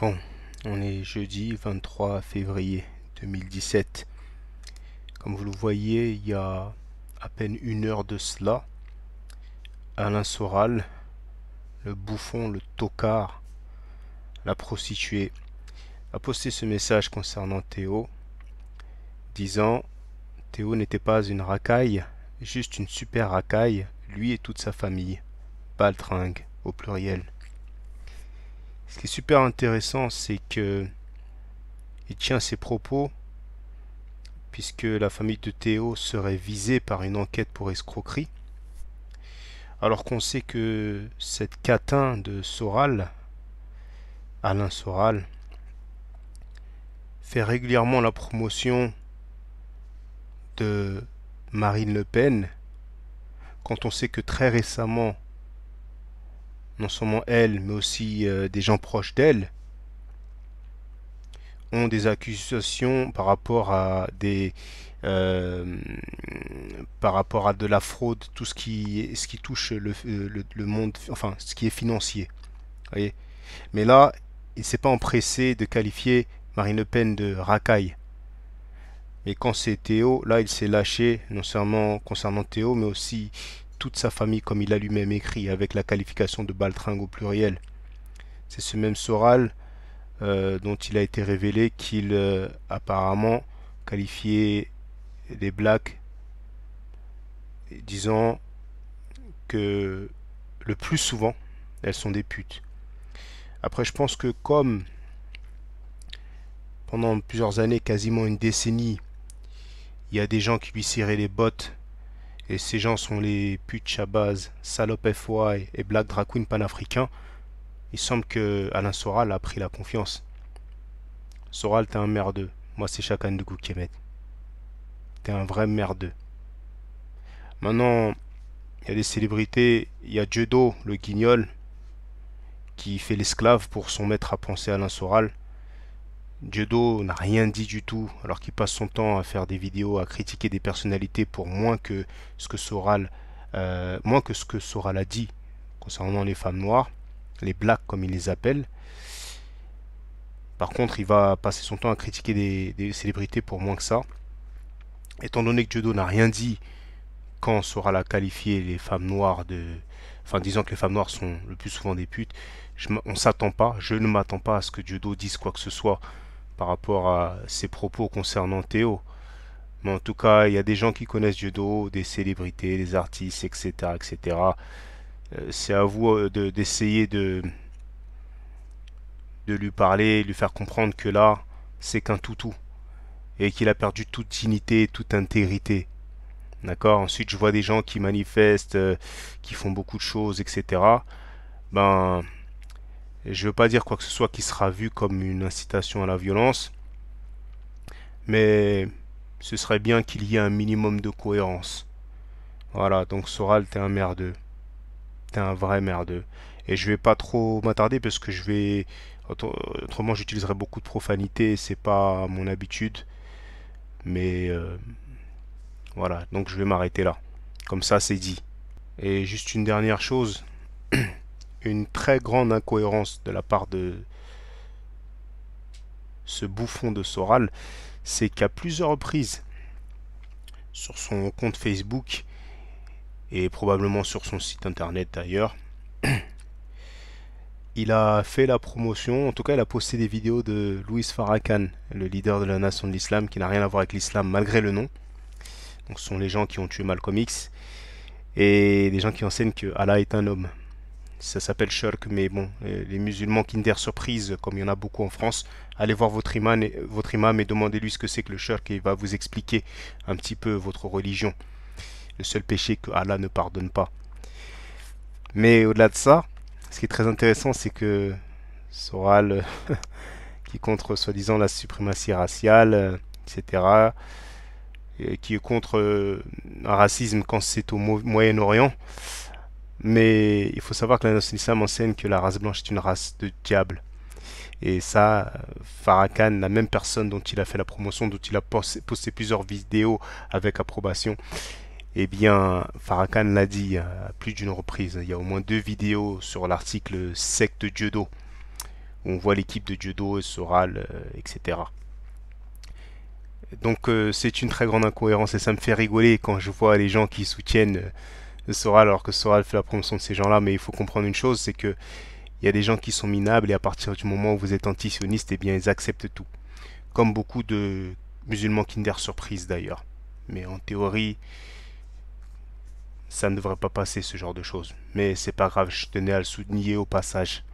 Bon, on est jeudi 23 février 2017. Comme vous le voyez, il y a à peine une heure de cela, Alain Soral, le bouffon, le tocard, la prostituée, a posté ce message concernant Théo, disant Théo n'était pas une racaille, juste une super racaille, lui et toute sa famille. Baltringue, au pluriel ce qui est super intéressant, c'est que il tient ses propos puisque la famille de Théo serait visée par une enquête pour escroquerie. Alors qu'on sait que cette catin de Soral, Alain Soral, fait régulièrement la promotion de Marine Le Pen, quand on sait que très récemment, non seulement elle, mais aussi euh, des gens proches d'elle, ont des accusations par rapport à des euh, par rapport à de la fraude, tout ce qui ce qui touche le, euh, monde, enfin ce qui est financier. mais là, il s'est pas empressé de qualifier Marine Le Pen de racaille. Mais quand c'est Théo, là il s'est lâché, non seulement concernant Théo, mais aussi toute sa famille comme il a lui-même écrit, avec la qualification de Baltringue au pluriel. C'est ce même Soral euh, dont il a été révélé qu'il euh, apparemment qualifiait les Blacks disant que le plus souvent, elles sont des putes. Après, je pense que comme pendant plusieurs années, quasiment une décennie, il y a des gens qui lui serraient les bottes et ces gens sont les putes base, Salope FY et Black Dracoon panafricain, il semble que Alain Soral a pris la confiance. Soral, t'es un merdeux. Moi, c'est Chakan de Goukemet. T'es un vrai merdeux. Maintenant, il y a des célébrités. Il y a Djedo, le guignol, qui fait l'esclave pour son maître à penser Alain Soral. Judo n'a rien dit du tout, alors qu'il passe son temps à faire des vidéos, à critiquer des personnalités pour moins que ce que Soral, euh, moins que ce que a dit concernant les femmes noires, les blacks comme il les appelle. Par contre, il va passer son temps à critiquer des, célébrités pour moins que ça. Étant donné que Judo n'a rien dit quand Soral a qualifié les femmes noires de, enfin disant que les femmes noires sont le plus souvent des putes, on on s'attend pas, je ne m'attends pas à ce que Diodo dise quoi que ce soit par rapport à ses propos concernant Théo. Mais en tout cas, il y a des gens qui connaissent Dieudo, des célébrités, des artistes, etc. etc. Euh, c'est à vous euh, d'essayer de, de, lui parler, lui faire comprendre que là, c'est qu'un toutou. Et qu'il a perdu toute dignité, toute intégrité. D'accord Ensuite, je vois des gens qui manifestent, euh, qui font beaucoup de choses, etc. Ben, je ne veux pas dire quoi que ce soit qui sera vu comme une incitation à la violence, mais ce serait bien qu'il y ait un minimum de cohérence. Voilà, donc Soral, t'es un merdeux. T'es un vrai merdeux. Et je vais pas trop m'attarder parce que je vais... Autrement, j'utiliserai beaucoup de profanité, c'est pas mon habitude. Mais... Euh, voilà, donc je vais m'arrêter là. Comme ça, c'est dit. Et juste une dernière chose. une très grande incohérence de la part de ce bouffon de Soral, c'est qu'à plusieurs reprises sur son compte Facebook et probablement sur son site internet d'ailleurs, il a fait la promotion, en tout cas il a posté des vidéos de Louis Farrakhan, le leader de la nation de l'islam, qui n'a rien à voir avec l'islam malgré le nom. Donc ce sont les gens qui ont tué Malcolm X et des gens qui enseignent que Allah est un homme ça s'appelle shirk, mais bon, euh, les musulmans Kinder Surprise, comme il y en a beaucoup en France, allez voir votre imam et, votre imam et demandez-lui ce que c'est que le shirk et il va vous expliquer un petit peu votre religion. Le seul péché que Allah ne pardonne pas. Mais au-delà de ça, ce qui est très intéressant, c'est que Soral, euh, qui est contre soi-disant la suprématie raciale, euh, etc., qui est contre un racisme quand c'est au Moyen-Orient, mais il faut savoir que la Islam enseigne que la race blanche est une race de diable. Et ça, Farrakhan, la même personne dont il a fait la promotion, dont il a posté, plusieurs vidéos avec approbation, eh bien, Farrakhan l'a dit à plus d'une reprise. Il y a au moins deux vidéos sur l'article secte Dieudo. Où on voit l'équipe de Dieudo, Soral, euh, etc. Donc euh, c'est une très grande incohérence et ça me fait rigoler quand je vois les gens qui soutiennent euh, de Soral alors que Soral fait la promotion de ces gens-là, mais il faut comprendre une chose, c'est que il y a des gens qui sont minables et à partir du moment où vous êtes antisioniste, eh bien ils acceptent tout. Comme beaucoup de musulmans Kinder Surprise d'ailleurs. Mais en théorie, ça ne devrait pas passer ce genre de choses. Mais c'est pas grave, je tenais à le souligner au passage.